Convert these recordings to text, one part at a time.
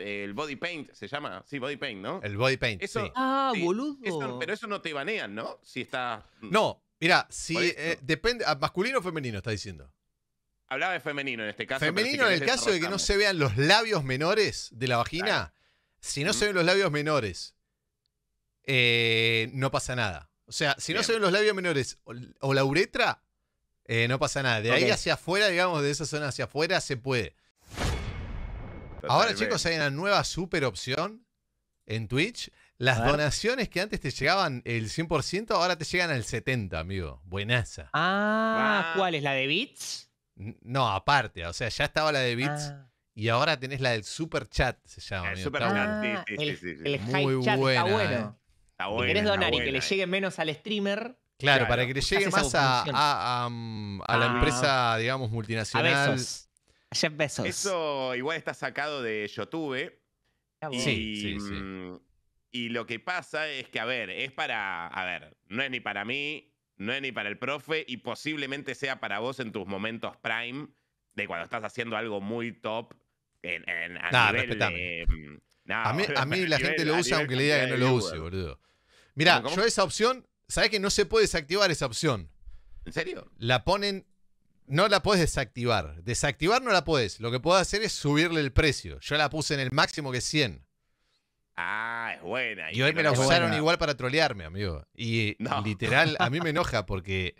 el body paint, se llama, sí, body paint, ¿no? El body paint. Eso, Ah, boludo. pero eso no te banean, ¿no? Si está... Mm, no, mira, si eh, depende, masculino o femenino, está diciendo. Hablaba de femenino en este caso. Femenino en el caso de que no se vean los labios menores de la vagina. Si no se ven los labios menores, eh, no pasa nada. O sea, si no se ven los labios menores o, la uretra, eh, no pasa nada. De ahí hacia afuera, digamos, de esa zona hacia afuera, se puede. Ahora, chicos, hay una nueva super opción en Twitch. Las donaciones que antes te llegaban el 100%, ahora te llegan al 70%, amigo. Buenaza. Ah, ¿cuál es? ¿La de Bits? No, aparte. O sea, ya estaba la de Bits. Ah. Y ahora tenés la del Super Chat, se llama. El Super Chat, sí, Muy está bueno. Eh. Si querés donar y que le llegue menos al streamer. Claro, para que le llegue más a, a, la ah. empresa, digamos, multinacional. Eso igual está sacado de YouTube. Ah, y, mm, Y lo que pasa es que, a ver, es para. A ver, no es ni para mí, no es ni para el profe, y posiblemente sea para vos en tus momentos prime, de cuando estás haciendo algo muy top. a nivel a mí, la gente lo usa aunque le diga que no lo use, boludo. Mirá, yo esa opción, ¿sabés que no se puede desactivar esa opción? ¿En serio? La ponen no la puedes desactivar. Desactivar no la puedes. Lo que puedo hacer es subirle el precio. Yo la puse en el máximo que es 100. Ah, es buena. Y hoy me la usaron igual para trolearme, amigo. Y literal, a mí me enoja porque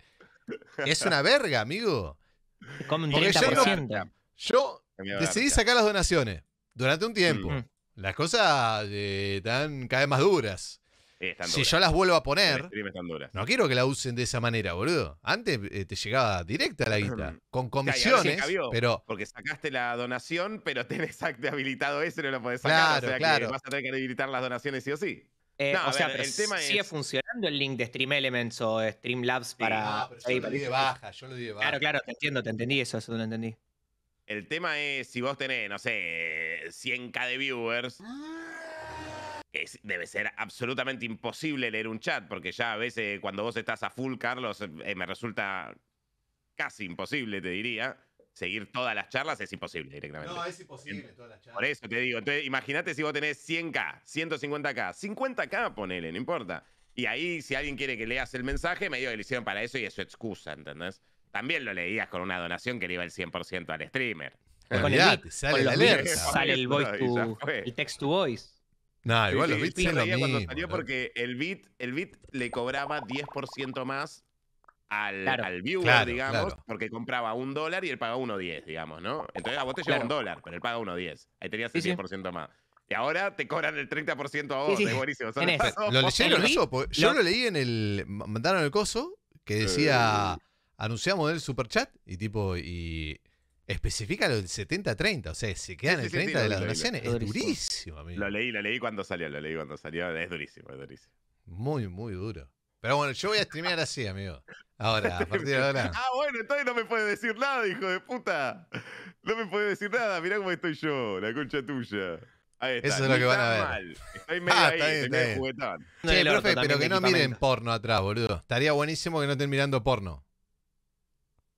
es una verga, amigo. Como Yo, decidí sacar las donaciones durante un tiempo. Mm. Las cosas eh, están cada vez más duras. Eh, si yo las vuelvo a poner, no quiero que la usen de esa manera, boludo. Antes eh, te llegaba directa a la guita, con comisiones, pero... Porque sacaste la donación, pero tenés habilitado eso y no lo podés sacar. Claro, o sea claro. que vas a tener que habilitar las donaciones sí o sí. Eh, no, o sea, el tema sigue funcionando el link de Stream Elements o Streamlabs Labs para. Ah, yo lo di de baja, yo lo di de baja. Claro, claro, te entiendo, te entendí eso, eso lo entendí. El tema es si vos tenés, no sé, 100k de viewers. Ah debe ser absolutamente imposible leer un chat, porque ya a veces cuando vos estás a full, Carlos, eh, me resulta casi imposible, te diría. Seguir todas las charlas es imposible directamente. No, es imposible todas las charlas. Por eso te digo, entonces imagínate si vos tenés 100k, 150k, 50k ponele, no importa. Y ahí si alguien quiere que leas el mensaje, me digo que lo hicieron para eso y es su excusa, ¿entendés? También lo leías con una donación que le iba el 100% al streamer. Con el sale, sale el voice to, el text to voice. No, igual los beats lo cuando salió ¿eh? porque el beat, el le cobraba 10% más al, viewer, digamos, porque compraba un dólar y él pagaba 1.10, digamos, ¿no? Entonces a vos te lleva un dólar, pero él paga 1.10. Ahí tenías el 10% más. Y ahora te cobran el 30% a vos, es buenísimo. ¿Lo Yo lo leí en el. Mandaron el coso que decía. Anunciamos el superchat y tipo. y especifica lo del 70-30, o sea, se quedan el 30 de las donaciones. es durísimo, amigo. Lo leí, lo leí cuando salió, lo leí cuando salió, es durísimo, es durísimo. Muy, muy duro. Pero bueno, yo voy a streamear así, amigo. Ahora, a partir de ahora. ah, bueno, entonces no me puede decir nada, hijo de puta. No me puede decir nada, mirá cómo estoy yo, la concha tuya. Ahí está. Eso es lo que van a ver. ah, ahí, está juguetón. profe, pero que no miren porno atrás, boludo. Estaría buenísimo que no estén mirando porno.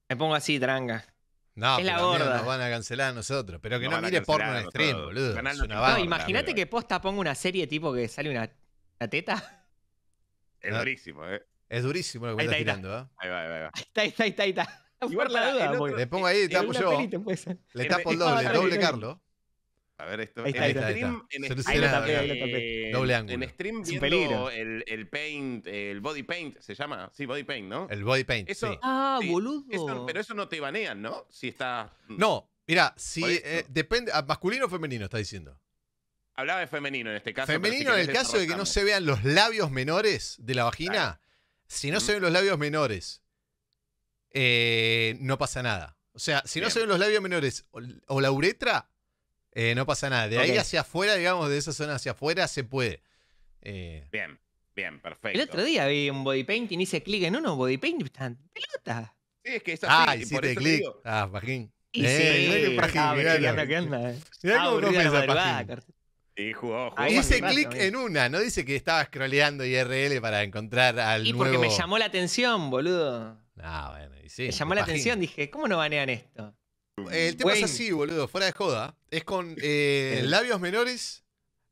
Me pongo así, tranga. No, es la Nos van a cancelar a nosotros. Pero que no mire porno en stream, boludo. Es imagínate que posta ponga una serie tipo que sale una, teta. Es ah. durísimo, eh. Es durísimo lo que estás tirando, ¿eh? Ahí va, ahí va. Ahí está, ahí está, la Le pongo ahí, tapo yo. Le tapo el doble, el doble Carlos. A ver, esto. en stream, está, en stream, Doble eh, ángulo. En stream el, el, paint, el body paint, se llama. Sí, body paint, ¿no? El body paint. Ah, boludo. pero eso no te banean, ¿no? Si está. No, mira, si eh, depende. Ah, ¿Masculino o femenino está diciendo? Hablaba de femenino en este caso. Femenino en el caso de que no se vean los labios menores de la vagina. Si no se ven los labios menores, eh, no pasa nada. O sea, si no se ven los labios menores o la uretra, eh, no pasa nada. De ahí hacia afuera, digamos, de esa zona hacia afuera se puede. Eh, bien, bien, perfecto. El otro día vi un body painting, hice clic en uno, body painting, están pelota. Sí, es que es así. Ah, hiciste clic. Ah, pajín. Y eh, sí, pajín, ah, que anda. Ah, pajín. jugó, jugó clic en una, no dice que estaba scrolleando IRL para encontrar al Y porque me llamó la atención, boludo. Ah, bueno, y sí. Me llamó la atención, dije, ¿cómo no banean esto? El tema es así, boludo, fuera de joda. Es con eh, labios menores.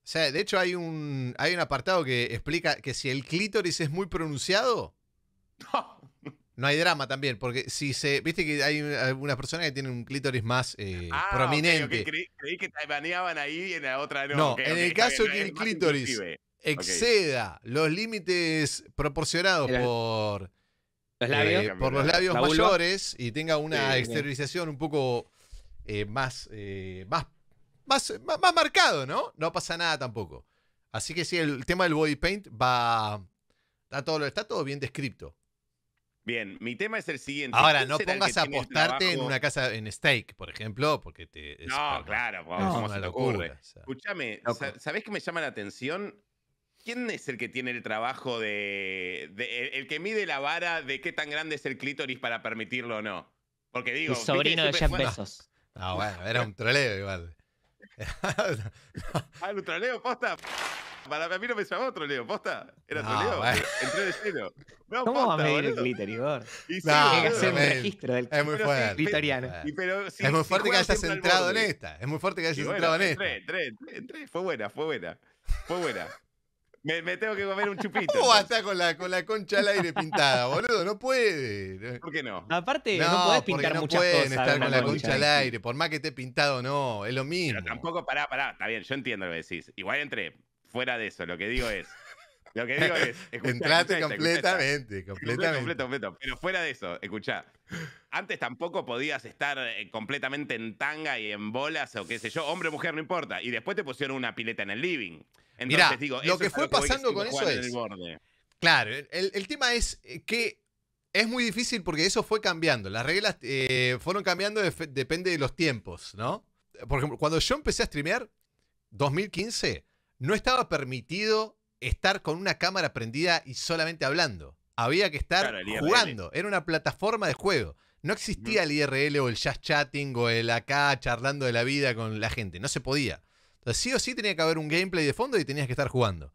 O sea, de hecho hay un, hay un apartado que explica que si el clítoris es muy pronunciado, no hay drama también, porque si se. Viste que hay algunas personas que tienen un clítoris más eh, ah, prominente. Creí, que ahí y en la otra no. No, en el caso que el clítoris exceda los límites proporcionados por eh, por los labios mayores y tenga una exteriorización un poco eh, eh, más, más, más, marcado, ¿no? No pasa nada tampoco. Así que sí, el tema del body paint va. Está todo, está todo bien descrito. Bien, mi tema es el siguiente. Ahora, no pongas a apostarte en una casa en steak, por ejemplo, porque te. Es no, claro, se te Escúchame, ¿sabés qué me llama la atención? ¿Quién es el que tiene el trabajo de, el, que mide la vara de qué tan grande es el clítoris para permitirlo o no? Porque digo, el sobrino de Jeff bueno, Bezos. bueno, era un troleo igual. ah, un troleo posta. Para mí no me llamó troleo, posta. Era no, troleo. Bueno. Eh, entré de lleno. ¿Cómo va a medir el clítoris, sí, que hacer un registro del es muy fuerte, es muy fuerte que hayas entrado en esta. Es muy fuerte que hayas centrado en esta. entré, entré, entré. Fue buena, fue buena. Fue buena. Me, tengo que comer un chupito. ¿Cómo hasta con la, con la concha al aire pintada, boludo? No puede. ¿Por qué no? Aparte, no, no podés pintar no muchas pueden estar con la concha, al aire. Por más que esté pintado, no. Es lo mismo. Pero tampoco, pará, pará. Está bien, yo entiendo lo que decís. Igual entre fuera de eso, lo que digo es. Lo que digo es. Entrate completamente, completamente. Pero fuera de eso, escuchá. Antes tampoco podías estar eh, completamente en tanga y en bolas o qué sé yo, hombre o mujer, no importa. Y después te pusieron una pileta en el living lo que fue pasando con eso es. Claro, el, tema es eh, que es muy difícil porque eso fue cambiando. Las reglas eh, fueron cambiando depende de los tiempos, ¿no? Por ejemplo, cuando yo empecé a streamear, 2015, no estaba permitido estar con una cámara prendida y solamente hablando. Había que estar jugando. Era una plataforma de juego. No existía el IRL o el jazz chatting o el acá charlando de la vida con la gente. No se podía. Entonces, sí o sí tenía que haber un gameplay de fondo y tenías que estar jugando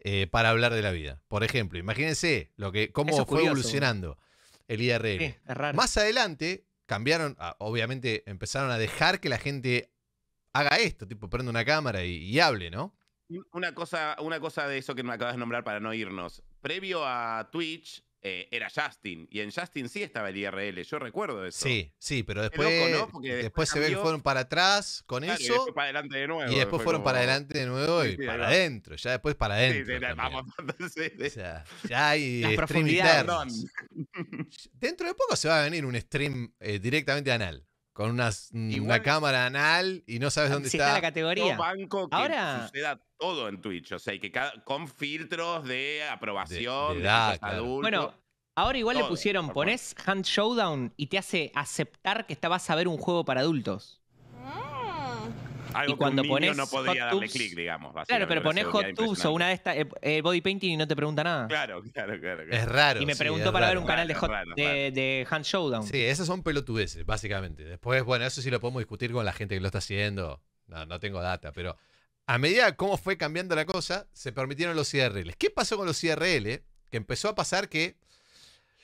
eh, para hablar de la vida. Por ejemplo, imagínense lo que, cómo fue evolucionando el IRL. Más adelante cambiaron, ah, obviamente empezaron a dejar que la gente haga esto, tipo prende una cámara y, hable, ¿no? Una cosa, una cosa de eso que me acabas de nombrar para no irnos. Previo a Twitch, eh, era Justin. Y en Justin sí estaba el IRL, yo recuerdo eso. Sí, sí, pero después, se ve después, se fueron para atrás con eso. Y después para adelante de nuevo. Y después, fueron para adelante de nuevo y para adentro. Ya después para adentro. ya hay Dentro de poco se va a venir un stream eh, directamente anal con unas, mm, una cámara anal y no sabes dónde si está. la categoría. banco que suceda todo en Twitch, o sea, que con filtros de aprobación, de, adultos. Bueno, Ahora igual le pusieron, pones Hand Showdown y te hace aceptar que estabas a ver un juego para adultos. ¿Eh? y cuando que pones no podría darle digamos. Claro, pero pones Hot Tubs o una de estas, eh, eh, Body Painting y no te pregunta nada. Claro, claro, claro. Es raro. Y me preguntó para ver un canal de, hot, de, Hand Showdown. Sí, esas son pelotudeces, básicamente. Después, bueno, eso sí lo podemos discutir con la gente que lo está haciendo. No, no tengo data, pero a medida cómo fue cambiando la cosa, se permitieron los IRL. ¿Qué pasó con los IRL? Que empezó a pasar que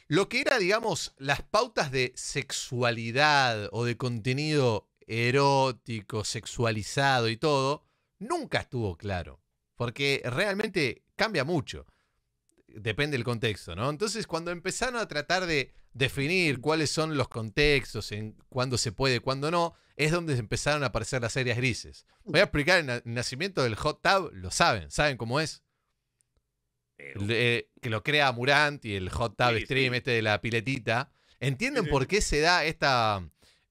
lo que era, digamos, las pautas de sexualidad o de contenido erótico, sexualizado y todo, nunca estuvo claro. Porque realmente cambia mucho. Depende del contexto, ¿no? Entonces, cuando empezaron a tratar de definir cuáles son los contextos, en cuándo se puede, cuándo no, es donde empezaron a aparecer las áreas grises. Voy a explicar el, nacimiento del hot tub, lo saben, saben cómo es. Eh, que lo crea Murant y el hot tub stream, este de la piletita. ¿Entienden por qué se da esta,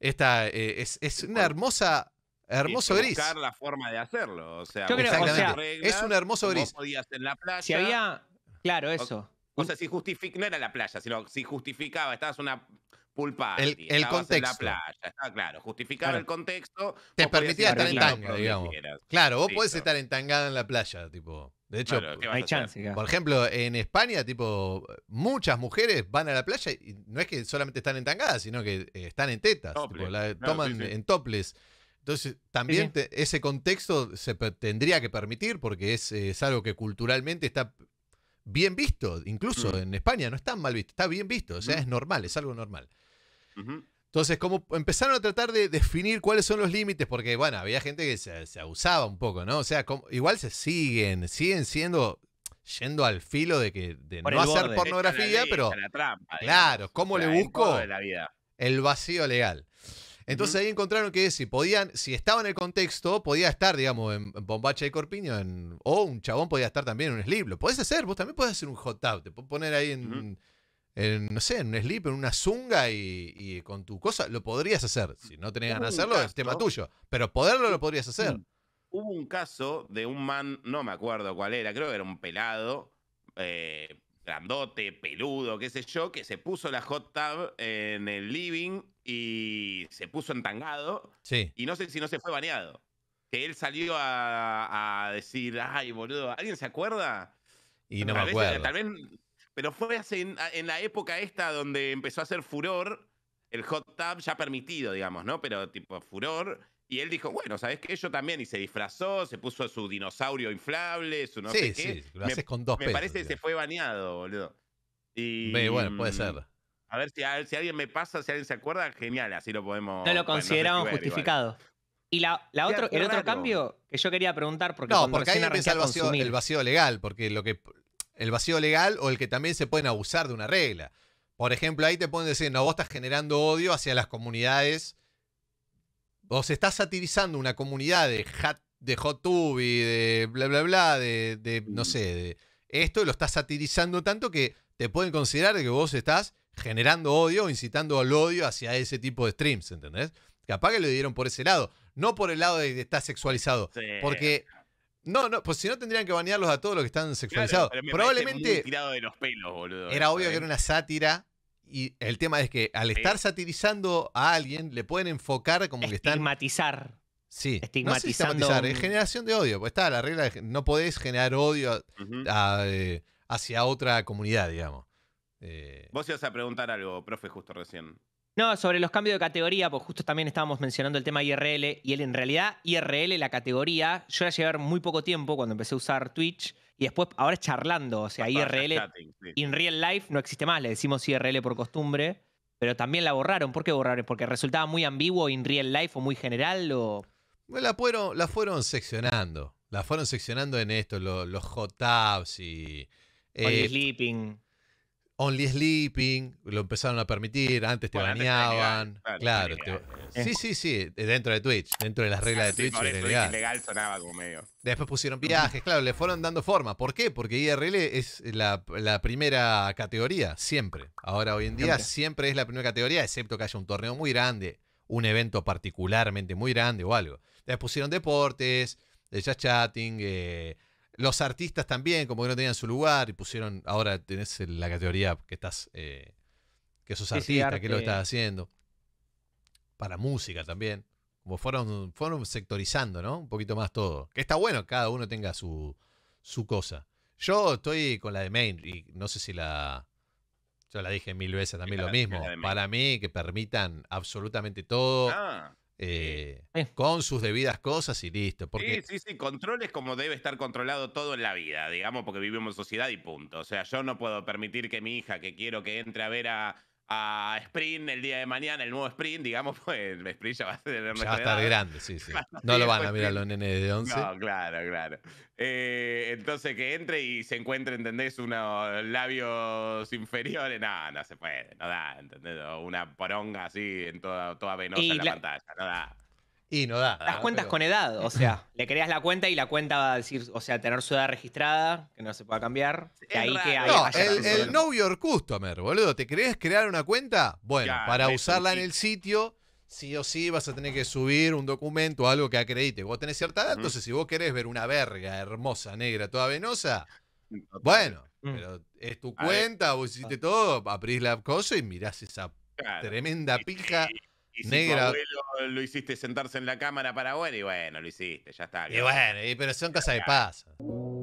esta eh, es, eh, una hermosa. Hermoso gris. Buscar la forma de hacerlo. O Yo creo, o es un hermoso gris. Podías en la playa. Si había. Claro, eso. O, sea, si justificaba. No era la playa, sino si justificaba. Estabas una pulpa. El, el contexto. la playa. claro. Justificaba el contexto. Te permitía estar entangado digamos. Claro, vos podés estar entangado en la playa, tipo. De hecho, hay chance, por ejemplo, en España, tipo, muchas mujeres van a la playa y no es que solamente están entangadas, sino que eh, están en tetas, la, toman en toples. Entonces, también ese contexto se tendría que permitir porque es, algo que culturalmente está bien visto, incluso mm. en España no está mal visto, está bien visto, o sea, es normal, es algo normal. Entonces, como empezaron a tratar de definir cuáles son los límites, porque, bueno, había gente que se, abusaba un poco, ¿no? O sea, igual se siguen, siguen siendo, yendo al filo de que no hacer pornografía, pero... claro, ¿cómo le busco? El, vacío legal. Entonces ahí encontraron que si podían, si estaba en el contexto, podía estar, digamos, en, Bombacha y Corpiño, o un chabón podía estar también en un slip. Lo podés hacer, vos también podés hacer un hot out, te podés poner ahí en, en, no sé, en un slip, en una zunga y, con tu cosa, lo podrías hacer. Si no tenés ganas de hacerlo, es tema tuyo. Pero poderlo lo podrías mm. hacer. Hubo un caso de un man, no me acuerdo cuál era, creo que era un pelado, eh, grandote, peludo, qué sé yo, que se puso la hot tub en el living y se puso entangado. Sí. Y no sé si no se fue baneado. Que él salió a, decir, ay, boludo, ¿alguien se acuerda? Y no me acuerdo. tal vez pero fue hace, en, la época esta donde empezó a hacer furor el hot tub ya permitido, digamos, ¿no? Pero tipo furor. Y él dijo, bueno, ¿sabes qué? Yo también. Y se disfrazó, se puso su dinosaurio inflable, su no sé qué. Sí, lo haces con dos Me parece que se fue baneado, boludo. Y, bueno, puede mm, ser. A ver, si, si alguien me pasa, si alguien se acuerda, genial, así lo podemos. No lo consideramos justificado. Y la, la otro, el otro cambio que yo quería preguntar, porque. No, porque ahí empieza el vacío legal, porque lo que el vacío legal o el que también se pueden abusar de una regla. Por ejemplo, ahí te pueden decir, no, vos estás generando odio hacia las comunidades, vos estás satirizando una comunidad de, de hot tub y de bla, bla, bla, de, no mm. sé, de esto, lo estás satirizando tanto que te pueden considerar que vos estás generando odio, o incitando al odio hacia ese tipo de streams, ¿entendés? Capaz que lo dieron por ese lado, no por el lado de que está sexualizado, porque no, no, pues si no tendrían que banearlos a todos los que están sexualizados. Probablemente. de los pelos, Era obvio que ¿eh? era una sátira. Y el tema es que al estar satirizando a alguien, le pueden enfocar como que están. Estigmatizar. Sí, estigmatizando. No es generación de odio. Pues está la regla de no podés generar odio eh, hacia otra comunidad, digamos. Eh, Vos ibas a preguntar algo, profe, justo recién. No, sobre los cambios de categoría, pues justo también estábamos mencionando el tema IRL y él en realidad IRL, la categoría, yo la llevé a muy poco tiempo cuando empecé a usar Twitch y después ahora es charlando, o sea, IRL en in real life no existe más, le decimos IRL por costumbre, pero también la borraron, ¿por qué borraron? Porque resultaba muy ambiguo in real life o muy general o... Pues la fueron, la fueron seccionando, la fueron seccionando en esto, los, hot tabs y... Eh, Only Sleeping, lo empezaron a permitir, antes te bañaban, claro. Eh. Sí, sí, sí, eh, dentro de Twitch, dentro de las reglas de Twitch. era ilegal. sonaba como medio. Después pusieron viajes, claro, le fueron dando forma. ¿Por qué? Porque IRL es la, primera categoría, siempre. Ahora, hoy en día, siempre. es la primera categoría, excepto que haya un torneo muy grande, un evento particularmente muy grande o algo. Después pusieron deportes, chat eh, chatting, eh los artistas también, como que no tenían su lugar y pusieron. Ahora tenés la categoría que estás. Eh, que sos artistas artista, que lo estás haciendo. Para música también. Como fueron, fueron sectorizando, ¿no? Un poquito más todo. Que está bueno que cada uno tenga su, su cosa. Yo estoy con la de Main y no sé si la. Yo la dije mil veces también lo mismo. Para mí, que permitan absolutamente todo. Ah. Eh, con sus debidas cosas y listo. Porque... Sí, sí, sí, controles como debe estar controlado todo en la vida, digamos, porque vivimos en sociedad y punto. O sea, yo no puedo permitir que mi hija, que quiero que entre a ver a a Sprint el día de mañana, el nuevo Sprint, digamos, pues el Sprint ya va a estar grande, sí, sí. no lo van a mirar los nenes de 11. No, claro, claro. Eh, entonces que entre y se encuentre, ¿entendés? Unos labios inferiores. No, no se puede, no da, ¿entendés? Una poronga así en toda, toda venosa en la, pantalla, no da. Y no da. Las cuentas con edad, o sea, le creas la cuenta y la cuenta va a decir, o sea, tener su edad registrada, que no se pueda cambiar. el, el Know Your Customer, boludo. ¿Te crees crear una cuenta? Bueno, para usarla en el sitio, sí o sí vas a tener que subir un documento o algo que acredite. Vos tenés cierta edad, entonces si vos querés ver una verga hermosa, negra, toda venosa, bueno, mm. pero es tu cuenta, vos hiciste todo, abrís la cosa y mirás esa tremenda pija. Y si lo hiciste sentarse en la cámara para bueno, y bueno, lo hiciste, ya está. Y bueno, pero son cosas de paso.